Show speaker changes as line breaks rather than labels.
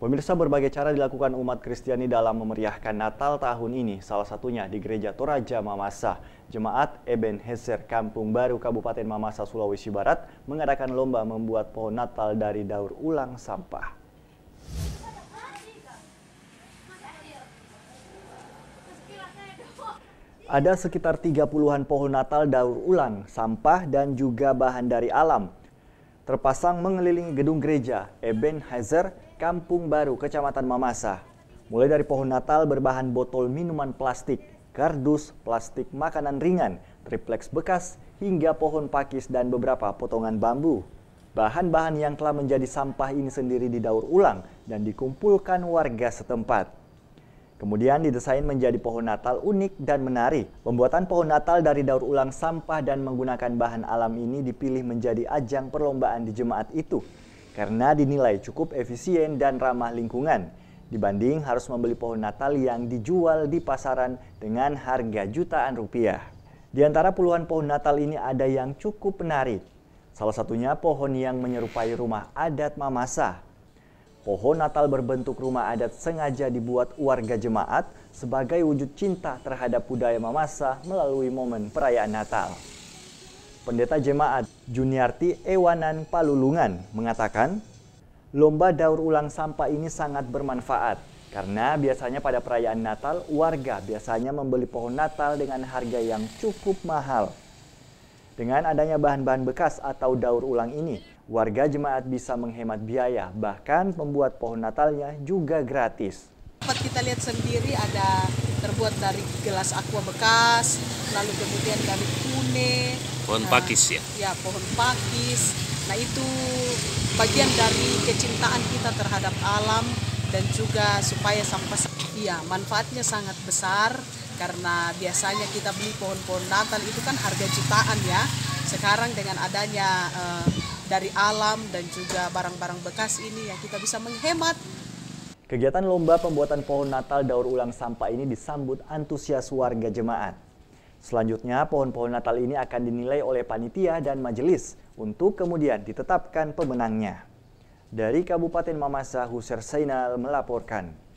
Pemirsa berbagai cara dilakukan umat Kristiani dalam memeriahkan Natal tahun ini, salah satunya di Gereja Toraja Mamasa. Jemaat Eben Heser Kampung Baru Kabupaten Mamasa Sulawesi Barat mengadakan lomba membuat pohon Natal dari daur ulang sampah. Ada sekitar 30-an pohon Natal daur ulang, sampah, dan juga bahan dari alam. Terpasang mengelilingi gedung gereja Eben Heser Kampung Baru, Kecamatan Mamasa. Mulai dari pohon natal berbahan botol minuman plastik, kardus, plastik makanan ringan, tripleks bekas, hingga pohon pakis dan beberapa potongan bambu. Bahan-bahan yang telah menjadi sampah ini sendiri didaur ulang dan dikumpulkan warga setempat. Kemudian didesain menjadi pohon natal unik dan menarik. Pembuatan pohon natal dari daur ulang sampah dan menggunakan bahan alam ini dipilih menjadi ajang perlombaan di jemaat itu karena dinilai cukup efisien dan ramah lingkungan dibanding harus membeli pohon Natal yang dijual di pasaran dengan harga jutaan rupiah. Di antara puluhan pohon Natal ini ada yang cukup menarik. Salah satunya pohon yang menyerupai rumah adat Mamasa. Pohon Natal berbentuk rumah adat sengaja dibuat warga jemaat sebagai wujud cinta terhadap budaya Mamasa melalui momen perayaan Natal. Pendeta jemaat Juniarti Ewanan Palulungan mengatakan, lomba daur ulang sampah ini sangat bermanfaat karena biasanya pada perayaan Natal warga biasanya membeli pohon Natal dengan harga yang cukup mahal. Dengan adanya bahan-bahan bekas atau daur ulang ini, warga jemaat bisa menghemat biaya, bahkan membuat pohon Natalnya juga gratis.
Dapat kita lihat sendiri ada terbuat dari gelas aqua bekas, lalu kemudian dari kune. Pohon nah, pakis ya? Ya, pohon pakis. Nah itu bagian dari kecintaan kita terhadap alam dan juga supaya sampah iya manfaatnya sangat besar karena biasanya kita beli pohon-pohon Natal itu kan harga jutaan ya sekarang dengan adanya uh, dari alam dan juga barang-barang bekas ini ya kita bisa menghemat
Kegiatan lomba pembuatan pohon Natal daur ulang sampah ini disambut antusias warga jemaat. Selanjutnya, pohon-pohon Natal ini akan dinilai oleh panitia dan majelis untuk kemudian ditetapkan pemenangnya. Dari Kabupaten Mamasa, Husser Sainal melaporkan.